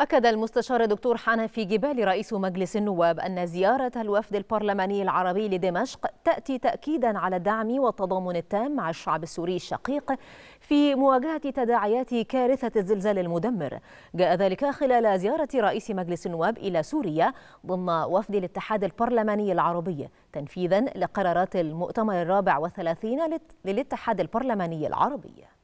أكد المستشار الدكتور حنفي جبال رئيس مجلس النواب أن زيارة الوفد البرلماني العربي لدمشق تأتي تأكيدا على الدعم والتضامن التام مع الشعب السوري الشقيق في مواجهة تداعيات كارثة الزلزال المدمر جاء ذلك خلال زيارة رئيس مجلس النواب إلى سوريا ضمن وفد الاتحاد البرلماني العربي تنفيذا لقرارات المؤتمر الرابع والثلاثين للاتحاد البرلماني العربي